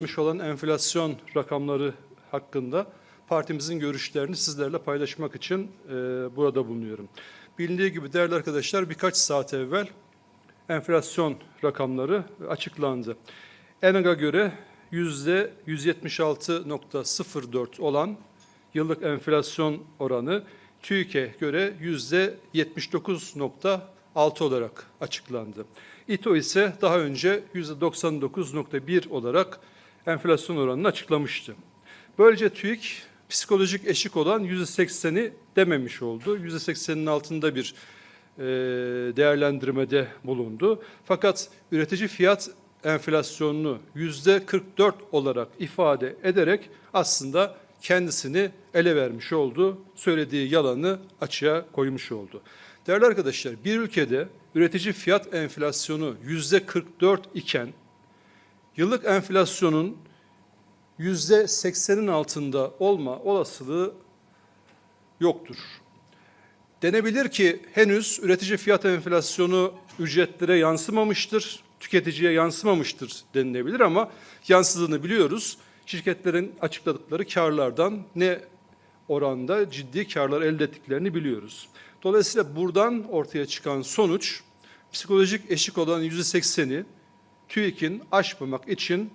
gelmiş olan enflasyon rakamları hakkında partimizin görüşlerini sizlerle paylaşmak için e, burada bulunuyorum. Bilindiği gibi değerli arkadaşlar birkaç saat evvel enflasyon rakamları açıklandı. ENAG'a göre yüzde %176.04 olan yıllık enflasyon oranı TÜİK'e göre yüzde %79.6 olarak açıklandı. İTO ise daha önce yüzde %99.1 olarak enflasyon oranını açıklamıştı. Böylece TÜİK psikolojik eşik olan %80'i dememiş oldu. %80'in altında bir e, değerlendirmede bulundu. Fakat üretici fiyat enflasyonunu yüzde 44 olarak ifade ederek aslında kendisini ele vermiş oldu. Söylediği yalanı açığa koymuş oldu. Değerli arkadaşlar bir ülkede üretici fiyat enflasyonu yüzde 44 iken yıllık enflasyonun yüzde seksenin altında olma olasılığı yoktur. Denebilir ki henüz üretici fiyat enflasyonu ücretlere yansımamıştır, tüketiciye yansımamıştır denilebilir ama yansıdığını biliyoruz. Şirketlerin açıkladıkları karlardan ne oranda ciddi karlar elde ettiklerini biliyoruz. Dolayısıyla buradan ortaya çıkan sonuç psikolojik eşik olan yüzde sekseni TÜİK'in aşmamak için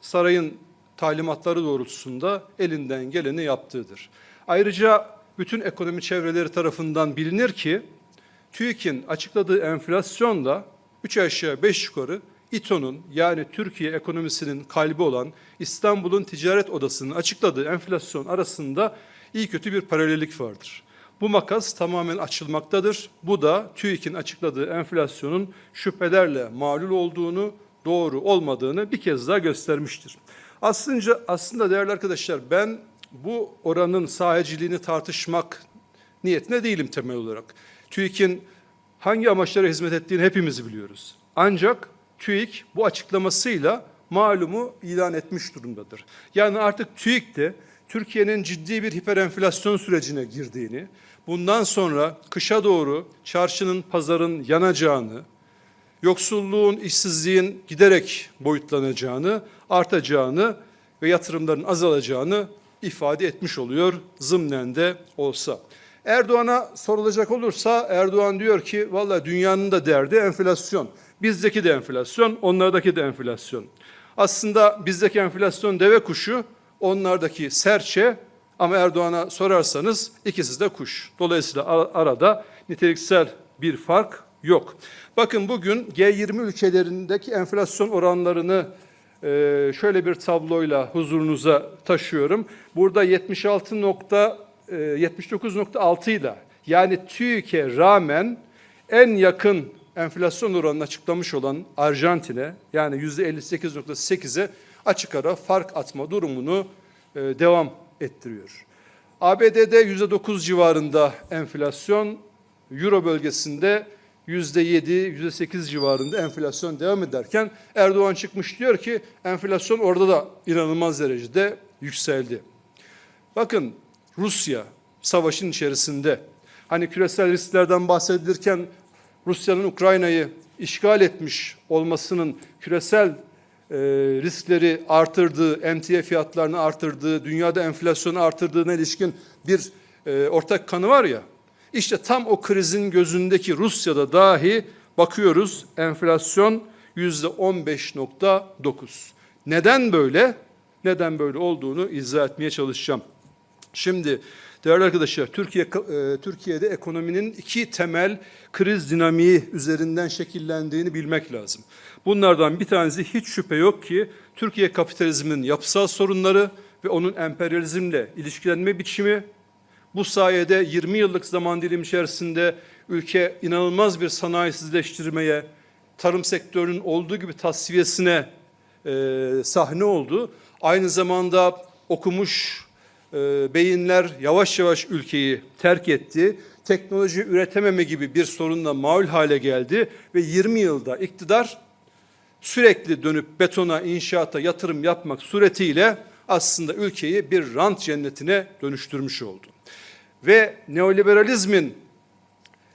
sarayın talimatları doğrultusunda elinden geleni yaptığıdır. Ayrıca bütün ekonomi çevreleri tarafından bilinir ki TÜİK'in açıkladığı enflasyon da 3 aşağı 5 yukarı İTO'nun yani Türkiye ekonomisinin kalbi olan İstanbul'un ticaret odasının açıkladığı enflasyon arasında iyi kötü bir paralellik vardır. Bu makas tamamen açılmaktadır. Bu da TÜİK'in açıkladığı enflasyonun şüphelerle mağlul olduğunu doğru olmadığını bir kez daha göstermiştir. Aslında, aslında değerli arkadaşlar ben bu oranın sahiciliğini tartışmak niyetine değilim temel olarak. TÜİK'in hangi amaçlara hizmet ettiğini hepimiz biliyoruz. Ancak TÜİK bu açıklamasıyla malumu ilan etmiş durumdadır. Yani artık TÜİK de Türkiye'nin ciddi bir hiperenflasyon sürecine girdiğini, bundan sonra kışa doğru çarşının, pazarın yanacağını, yoksulluğun, işsizliğin giderek boyutlanacağını, artacağını ve yatırımların azalacağını ifade etmiş oluyor zımnen de olsa. Erdoğan'a sorulacak olursa Erdoğan diyor ki valla dünyanın da derdi enflasyon. Bizdeki de enflasyon, onlardaki de enflasyon. Aslında bizdeki enflasyon deve kuşu, onlardaki serçe ama Erdoğan'a sorarsanız ikisi de kuş. Dolayısıyla arada niteliksel bir fark yok. Bakın bugün G20 ülkelerindeki enflasyon oranlarını e, şöyle bir tabloyla huzurunuza taşıyorum. Burada 76 79.6 e, ile yani TÜİK'e rağmen en yakın enflasyon oranını açıklamış olan Arjantin'e yani %58.8'e açık ara fark atma durumunu e, devam ettiriyor. ABD'de %9 civarında enflasyon, Euro bölgesinde %7, %8 civarında enflasyon devam ederken Erdoğan çıkmış diyor ki enflasyon orada da inanılmaz derecede yükseldi. Bakın Rusya savaşın içerisinde hani küresel risklerden bahsedilirken Rusya'nın Ukrayna'yı işgal etmiş olmasının küresel e, riskleri artırdığı, emtia fiyatlarını artırdığı, dünyada enflasyonu artırdığına ilişkin bir e, ortak kanı var ya işte tam o krizin gözündeki Rusya'da dahi bakıyoruz enflasyon yüzde 15.9. Neden böyle? Neden böyle olduğunu izah etmeye çalışacağım. Şimdi değerli arkadaşlar Türkiye e, Türkiye'de ekonominin iki temel kriz dinamiği üzerinden şekillendiğini bilmek lazım. Bunlardan bir tanesi hiç şüphe yok ki Türkiye kapitalizminin yapısal sorunları ve onun emperyalizmle ilişkilenme biçimi bu sayede 20 yıllık zaman dilim içerisinde ülke inanılmaz bir sanayisizleştirmeye, tarım sektörünün olduğu gibi tasfiyesine e, sahne oldu. Aynı zamanda okumuş e, beyinler yavaş yavaş ülkeyi terk etti. Teknoloji üretememe gibi bir sorunla maul hale geldi ve 20 yılda iktidar sürekli dönüp betona, inşaata yatırım yapmak suretiyle aslında ülkeyi bir rant cennetine dönüştürmüş oldu ve neoliberalizmin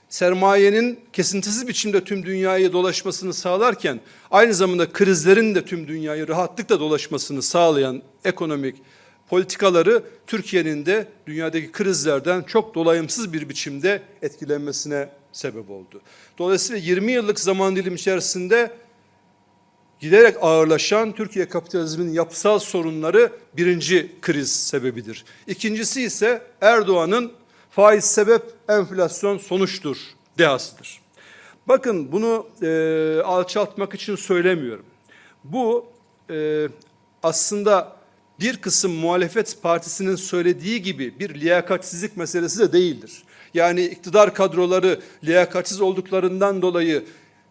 sermayenin kesintisiz biçimde tüm dünyayı dolaşmasını sağlarken aynı zamanda krizlerin de tüm dünyayı rahatlıkla dolaşmasını sağlayan ekonomik politikaları Türkiye'nin de dünyadaki krizlerden çok dolayımsız bir biçimde etkilenmesine sebep oldu. Dolayısıyla 20 yıllık zaman dilim içerisinde giderek ağırlaşan Türkiye kapitalizminin yapısal sorunları birinci kriz sebebidir. İkincisi ise Erdoğan'ın Faiz sebep, enflasyon sonuçtur dehasıdır. Bakın bunu e, alçaltmak için söylemiyorum. Bu e, aslında bir kısım muhalefet partisinin söylediği gibi bir liyakatsizlik meselesi de değildir. Yani iktidar kadroları liyakatsiz olduklarından dolayı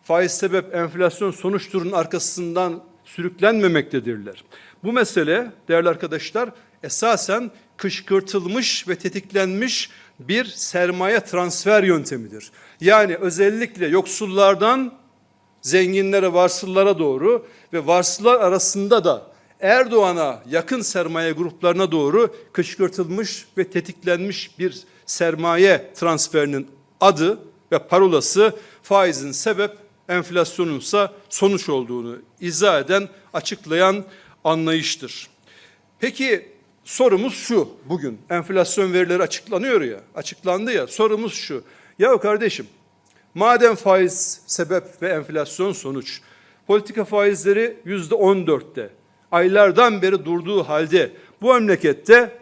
faiz sebep enflasyon sonuçturun arkasından sürüklenmemektedirler. Bu mesele değerli arkadaşlar esasen kışkırtılmış ve tetiklenmiş bir sermaye transfer yöntemidir. Yani özellikle yoksullardan zenginlere, varsıllara doğru ve varsıllar arasında da Erdoğan'a yakın sermaye gruplarına doğru kışkırtılmış ve tetiklenmiş bir sermaye transferinin adı ve parolası faizin sebep enflasyonunsa sonuç olduğunu izah eden, açıklayan anlayıştır. Peki Sorumuz şu bugün enflasyon verileri açıklanıyor ya açıklandı ya sorumuz şu. Ya kardeşim madem faiz sebep ve enflasyon sonuç politika faizleri yüzde on dörtte aylardan beri durduğu halde bu memlekette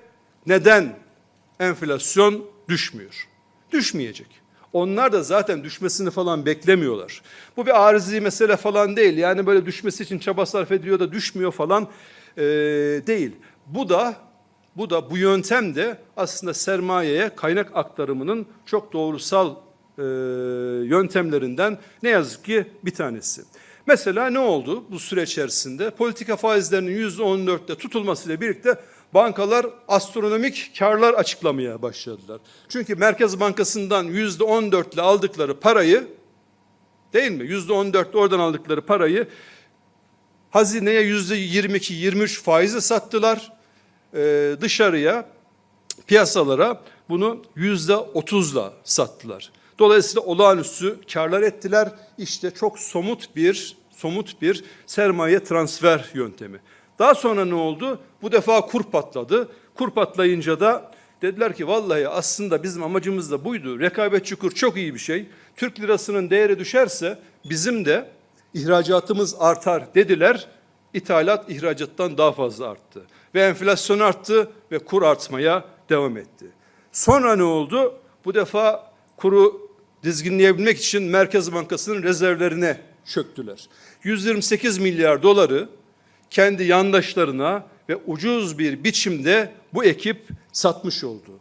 neden enflasyon düşmüyor? Düşmeyecek. Onlar da zaten düşmesini falan beklemiyorlar. Bu bir arzi mesele falan değil. Yani böyle düşmesi için çaba sarf ediyor da düşmüyor falan ee, değil. Bu da bu da bu yöntem de aslında sermayeye kaynak aktarımının çok doğrusal e, yöntemlerinden ne yazık ki bir tanesi. Mesela ne oldu bu süre içerisinde? Politika faizlerinin yüzde on dörtte tutulmasıyla birlikte bankalar astronomik karlar açıklamaya başladılar. Çünkü Merkez Bankası'ndan yüzde on dörtle aldıkları parayı değil mi? Yüzde on dörtle oradan aldıkları parayı hazineye yüzde yirmi iki, yirmi üç faize sattılar. E, dışarıya piyasalara bunu yüzde otuzla sattılar. Dolayısıyla olağanüstü karlar ettiler. İşte çok somut bir somut bir sermaye transfer yöntemi. Daha sonra ne oldu? Bu defa kur patladı. Kur patlayınca da dediler ki vallahi aslında bizim amacımız da buydu. Rekabetçi kur çok iyi bir şey. Türk lirasının değeri düşerse bizim de ihracatımız artar dediler ithalat ihracattan daha fazla arttı. Ve enflasyon arttı ve kur artmaya devam etti. Sonra ne oldu? Bu defa kuru dizginleyebilmek için Merkez Bankası'nın rezervlerine çöktüler. 128 milyar doları kendi yandaşlarına ve ucuz bir biçimde bu ekip satmış oldu.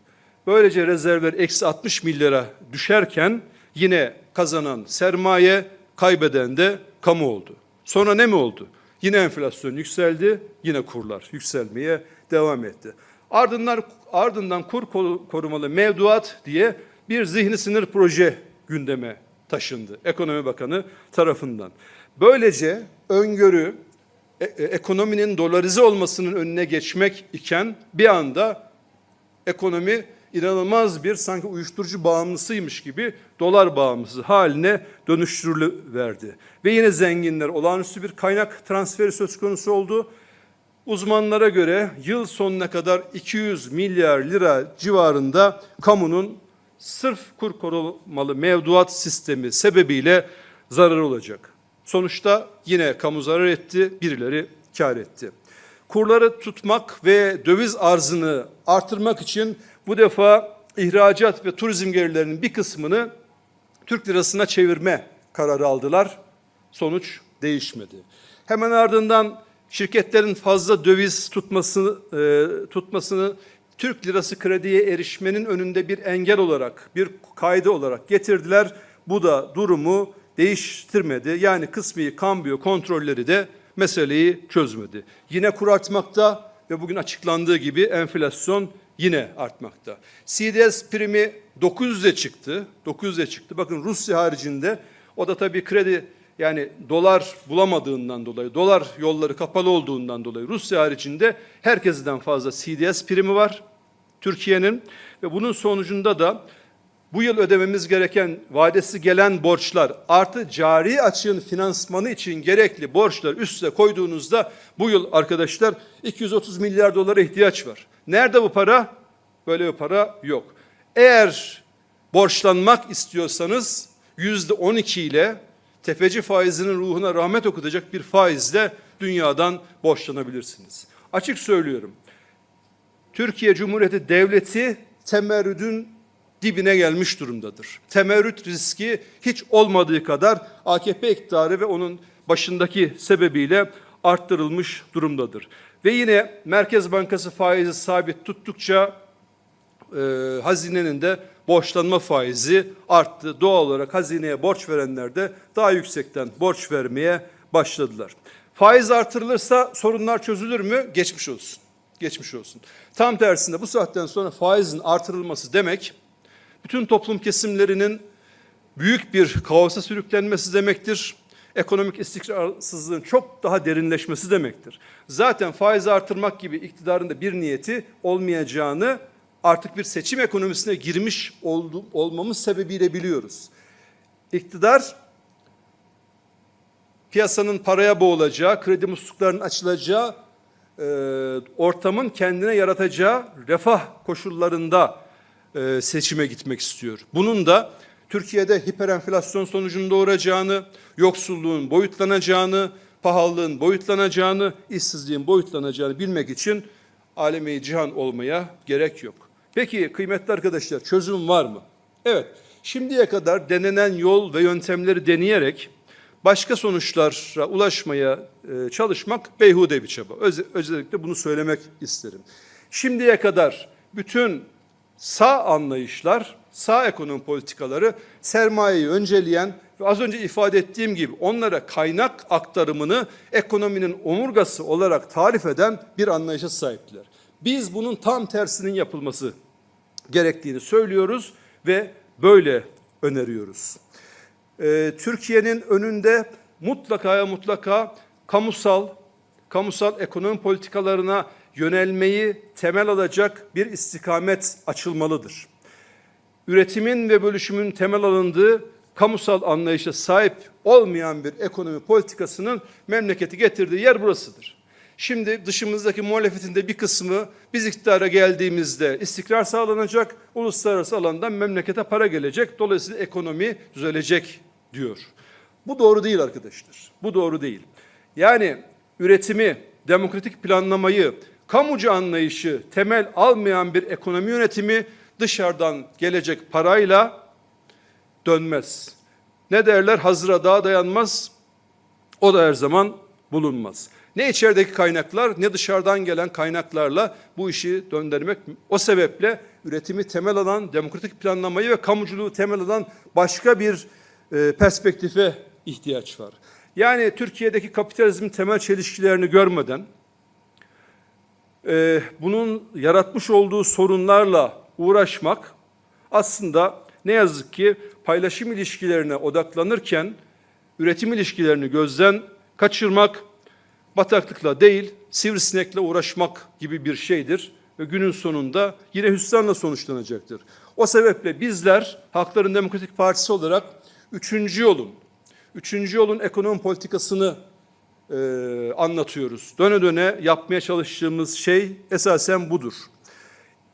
Böylece rezervler eksi 60 milyara düşerken yine kazanan sermaye, kaybeden de kamu oldu. Sonra ne mi oldu? Yine enflasyon yükseldi, yine kurlar yükselmeye devam etti. Ardından, ardından kur korumalı mevduat diye bir zihni sinir proje gündeme taşındı. Ekonomi Bakanı tarafından. Böylece öngörü e, e, ekonominin dolarize olmasının önüne geçmek iken bir anda ekonomi inanılmaz bir sanki uyuşturucu bağımlısıymış gibi dolar bağımlısı haline verdi Ve yine zenginler olağanüstü bir kaynak transferi söz konusu oldu. Uzmanlara göre yıl sonuna kadar 200 milyar lira civarında kamunun sırf kur korumalı mevduat sistemi sebebiyle zarar olacak. Sonuçta yine kamu zarar etti, birileri kar etti. Kurları tutmak ve döviz arzını artırmak için bu defa ihracat ve turizm gelirlerinin bir kısmını Türk lirasına çevirme kararı aldılar. Sonuç değişmedi. Hemen ardından şirketlerin fazla döviz tutmasını, e, tutmasını Türk lirası krediye erişmenin önünde bir engel olarak, bir kaydı olarak getirdiler. Bu da durumu değiştirmedi. Yani kısmi kambiyo kontrolleri de meseleyi çözmedi. Yine kur artmakta ve bugün açıklandığı gibi enflasyon yine artmakta. CDS primi 900'e çıktı. 900'e çıktı. Bakın Rusya haricinde o da tabii kredi yani dolar bulamadığından dolayı, dolar yolları kapalı olduğundan dolayı Rusya haricinde herkesten fazla CDS primi var Türkiye'nin ve bunun sonucunda da bu yıl ödememiz gereken vadesi gelen borçlar artı cari açığın finansmanı için gerekli borçlar üstüne koyduğunuzda bu yıl arkadaşlar 230 milyar dolara ihtiyaç var. Nerede bu para? Böyle bir para yok. Eğer borçlanmak istiyorsanız yüzde 12 ile tefeci faizinin ruhuna rahmet okutacak bir faizle dünyadan borçlanabilirsiniz. Açık söylüyorum. Türkiye Cumhuriyeti Devleti temerrüdün dibine gelmiş durumdadır. Temerrüt riski hiç olmadığı kadar AKP iktidarı ve onun başındaki sebebiyle arttırılmış durumdadır. Ve yine Merkez Bankası faizi sabit tuttukça e, hazinenin de borçlanma faizi arttı. Doğal olarak hazineye borç verenler de daha yüksekten borç vermeye başladılar. Faiz artırılırsa sorunlar çözülür mü? Geçmiş olsun. Geçmiş olsun. Tam tersinde bu saatten sonra faizin artırılması demek bütün toplum kesimlerinin büyük bir kaosa sürüklenmesi demektir. Ekonomik istikrarsızlığın çok daha derinleşmesi demektir. Zaten faiz artırmak gibi iktidarında bir niyeti olmayacağını artık bir seçim ekonomisine girmiş oldu, olmamız sebebiyle biliyoruz. İktidar piyasanın paraya boğulacağı, kredi musluklarının açılacağı, e, ortamın kendine yaratacağı refah koşullarında e, seçime gitmek istiyor. Bunun da Türkiye'de hiperenflasyon sonucunda doğuracağını, yoksulluğun boyutlanacağını, pahalılığın boyutlanacağını, işsizliğin boyutlanacağını bilmek için alemi cihan olmaya gerek yok. Peki kıymetli arkadaşlar çözüm var mı? Evet, şimdiye kadar denenen yol ve yöntemleri deneyerek başka sonuçlara ulaşmaya e, çalışmak beyhude bir çaba. Öz özellikle bunu söylemek isterim. Şimdiye kadar bütün sağ anlayışlar, sağ ekonomi politikaları sermayeyi önceleyen ve az önce ifade ettiğim gibi onlara kaynak aktarımını ekonominin omurgası olarak tarif eden bir anlayışa sahiptiler. Biz bunun tam tersinin yapılması gerektiğini söylüyoruz ve böyle öneriyoruz. Ee, Türkiye'nin önünde mutlaka ya mutlaka kamusal, kamusal ekonomi politikalarına yönelmeyi temel alacak bir istikamet açılmalıdır. Üretimin ve bölüşümün temel alındığı kamusal anlayışa sahip olmayan bir ekonomi politikasının memleketi getirdiği yer burasıdır. Şimdi dışımızdaki muhalefetin de bir kısmı biz iktidara geldiğimizde istikrar sağlanacak, uluslararası alandan memlekete para gelecek, dolayısıyla ekonomi düzelecek diyor. Bu doğru değil arkadaşlar. Bu doğru değil. Yani üretimi, demokratik planlamayı, kamucu anlayışı temel almayan bir ekonomi yönetimi dışarıdan gelecek parayla dönmez. Ne derler hazıra daha dayanmaz o da her zaman bulunmaz. Ne içerideki kaynaklar ne dışarıdan gelen kaynaklarla bu işi döndürmek o sebeple üretimi temel alan demokratik planlamayı ve kamuculuğu temel alan başka bir e, perspektife ihtiyaç var. Yani Türkiye'deki kapitalizmin temel çelişkilerini görmeden e, bunun yaratmış olduğu sorunlarla uğraşmak aslında ne yazık ki paylaşım ilişkilerine odaklanırken üretim ilişkilerini gözden kaçırmak bataklıkla değil sivrisinekle uğraşmak gibi bir şeydir ve günün sonunda yine hüsranla sonuçlanacaktır. O sebeple bizler Hakların Demokratik Partisi olarak üçüncü yolun, üçüncü yolun ekonomi politikasını e, anlatıyoruz. Döne döne yapmaya çalıştığımız şey esasen budur.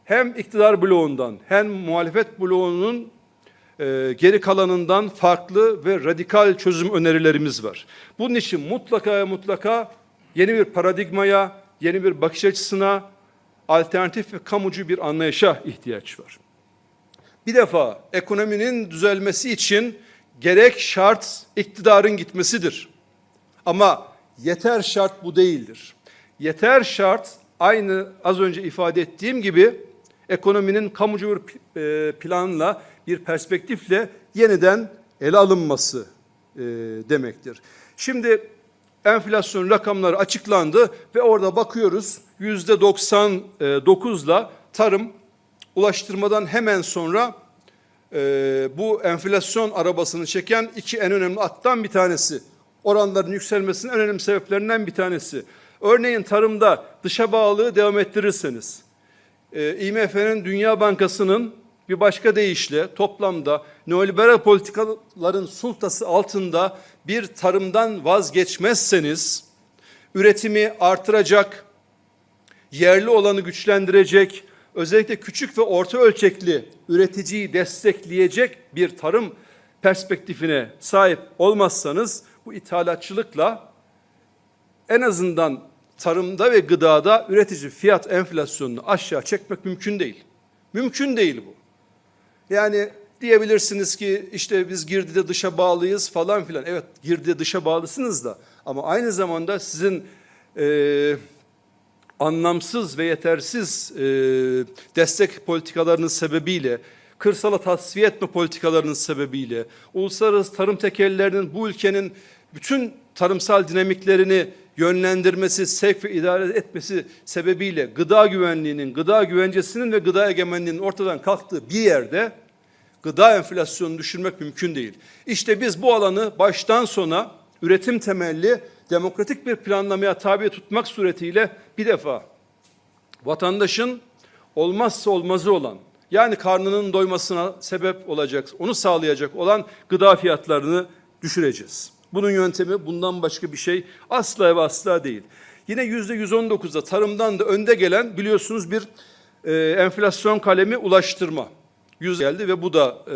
Hem iktidar bloğundan hem muhalefet bloğunun e, geri kalanından farklı ve radikal çözüm önerilerimiz var. Bunun için mutlaka mutlaka yeni bir paradigmaya, yeni bir bakış açısına, alternatif ve kamucu bir anlayışa ihtiyaç var. Bir defa ekonominin düzelmesi için gerek şart iktidarın gitmesidir. Ama yeter şart bu değildir. Yeter şart aynı az önce ifade ettiğim gibi ekonominin kamucu bir e, planla, bir perspektifle yeniden ele alınması e, demektir. Şimdi enflasyon rakamları açıklandı ve orada bakıyoruz yüzde 99'la tarım ulaştırmadan hemen sonra e, bu enflasyon arabasını çeken iki en önemli attan bir tanesi oranların yükselmesinin önemli sebeplerinden bir tanesi. Örneğin tarımda dışa bağlılığı devam ettirirseniz, e, IMF'nin Dünya Bankası'nın bir başka deyişle toplamda neoliberal politikaların sultası altında bir tarımdan vazgeçmezseniz, üretimi artıracak, yerli olanı güçlendirecek, özellikle küçük ve orta ölçekli üreticiyi destekleyecek bir tarım perspektifine sahip olmazsanız bu ithalatçılıkla en azından tarımda ve gıdada üretici fiyat enflasyonunu aşağı çekmek mümkün değil. Mümkün değil bu. Yani diyebilirsiniz ki işte biz girdide dışa bağlıyız falan filan. Evet girdide dışa bağlısınız da ama aynı zamanda sizin e, anlamsız ve yetersiz e, destek politikalarının sebebiyle kırsala tasfiye etme politikalarının sebebiyle, uluslararası tarım tekellerinin bu ülkenin bütün tarımsal dinamiklerini yönlendirmesi, sevk ve idare etmesi sebebiyle gıda güvenliğinin, gıda güvencesinin ve gıda egemenliğinin ortadan kalktığı bir yerde gıda enflasyonunu düşürmek mümkün değil. İşte biz bu alanı baştan sona üretim temelli demokratik bir planlamaya tabi tutmak suretiyle bir defa vatandaşın olmazsa olmazı olan yani karnının doymasına sebep olacak, onu sağlayacak olan gıda fiyatlarını düşüreceğiz. Bunun yöntemi bundan başka bir şey asla ve asla değil. Yine yüzde 119'da tarımdan da önde gelen biliyorsunuz bir e, enflasyon kalemi ulaştırma yüz geldi ve bu da e,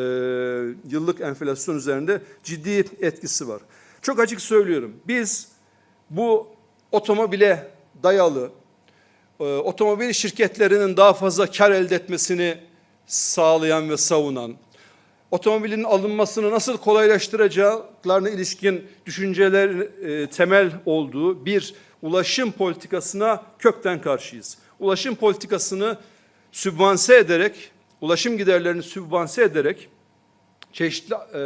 yıllık enflasyon üzerinde ciddi etkisi var. Çok açık söylüyorum. Biz bu otomobile dayalı e, otomobil şirketlerinin daha fazla kar elde etmesini sağlayan ve savunan, otomobilin alınmasını nasıl kolaylaştıracaklarına ilişkin düşünceler e, temel olduğu bir ulaşım politikasına kökten karşıyız. Ulaşım politikasını sübvanse ederek, ulaşım giderlerini sübvanse ederek çeşitli e,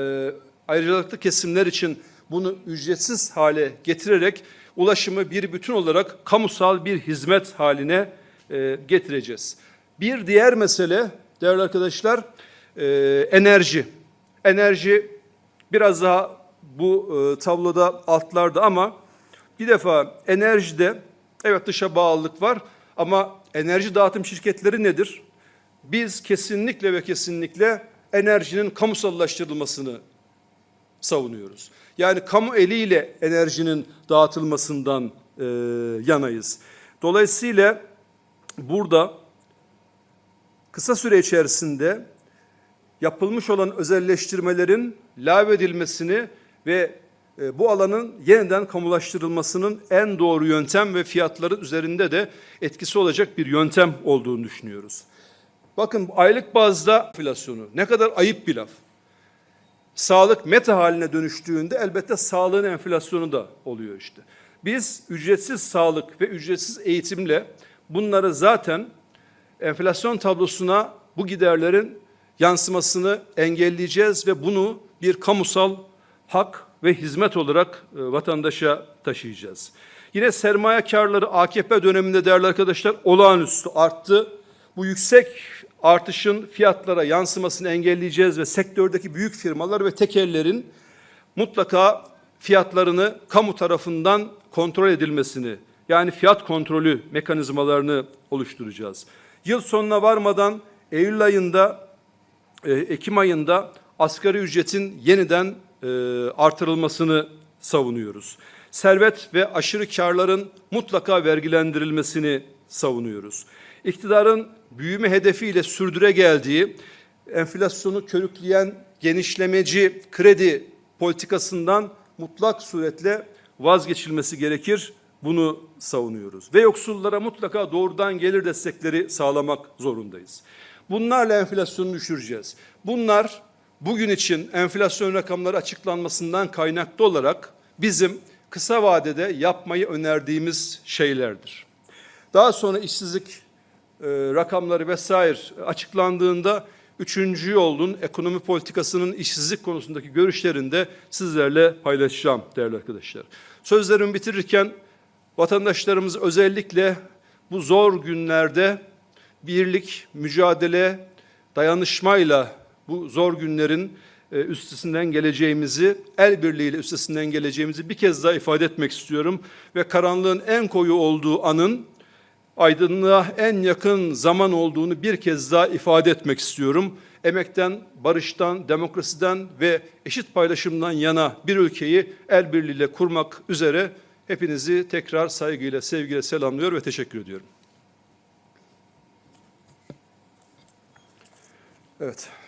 ayrıcalıklı kesimler için bunu ücretsiz hale getirerek ulaşımı bir bütün olarak kamusal bir hizmet haline e, getireceğiz. Bir diğer mesele Değerli arkadaşlar, e, enerji. Enerji biraz daha bu e, tabloda altlarda ama bir defa enerjide evet dışa bağlılık var ama enerji dağıtım şirketleri nedir? Biz kesinlikle ve kesinlikle enerjinin kamusallaştırılmasını savunuyoruz. Yani kamu eliyle enerjinin dağıtılmasından e, yanayız. Dolayısıyla burada kısa süre içerisinde yapılmış olan özelleştirmelerin edilmesini ve e, bu alanın yeniden kamulaştırılmasının en doğru yöntem ve fiyatları üzerinde de etkisi olacak bir yöntem olduğunu düşünüyoruz. Bakın aylık bazda enflasyonu ne kadar ayıp bir laf. Sağlık meta haline dönüştüğünde elbette sağlığın enflasyonu da oluyor işte. Biz ücretsiz sağlık ve ücretsiz eğitimle bunları zaten enflasyon tablosuna bu giderlerin yansımasını engelleyeceğiz ve bunu bir kamusal hak ve hizmet olarak e, vatandaşa taşıyacağız. Yine sermaye karları AKP döneminde değerli arkadaşlar olağanüstü arttı. Bu yüksek artışın fiyatlara yansımasını engelleyeceğiz ve sektördeki büyük firmalar ve tekellerin mutlaka fiyatlarını kamu tarafından kontrol edilmesini yani fiyat kontrolü mekanizmalarını oluşturacağız. Yıl sonuna varmadan Eylül ayında, e, Ekim ayında asgari ücretin yeniden e, artırılmasını savunuyoruz. Servet ve aşırı karların mutlaka vergilendirilmesini savunuyoruz. İktidarın büyüme hedefiyle sürdüre geldiği, enflasyonu körükleyen genişlemeci kredi politikasından mutlak suretle vazgeçilmesi gerekir. Bunu savunuyoruz. Ve yoksullara mutlaka doğrudan gelir destekleri sağlamak zorundayız. Bunlarla enflasyonu düşüreceğiz. Bunlar bugün için enflasyon rakamları açıklanmasından kaynaklı olarak bizim kısa vadede yapmayı önerdiğimiz şeylerdir. Daha sonra işsizlik e, rakamları vesaire açıklandığında üçüncü yolun ekonomi politikasının işsizlik konusundaki görüşlerini de sizlerle paylaşacağım değerli arkadaşlar. Sözlerimi bitirirken Vatandaşlarımız özellikle bu zor günlerde birlik, mücadele, dayanışmayla bu zor günlerin e, üstesinden geleceğimizi, el birliğiyle üstesinden geleceğimizi bir kez daha ifade etmek istiyorum. Ve karanlığın en koyu olduğu anın aydınlığa en yakın zaman olduğunu bir kez daha ifade etmek istiyorum. Emekten, barıştan, demokrasiden ve eşit paylaşımdan yana bir ülkeyi el birliğiyle kurmak üzere Hepinizi tekrar saygıyla, sevgiyle selamlıyor ve teşekkür ediyorum. Evet.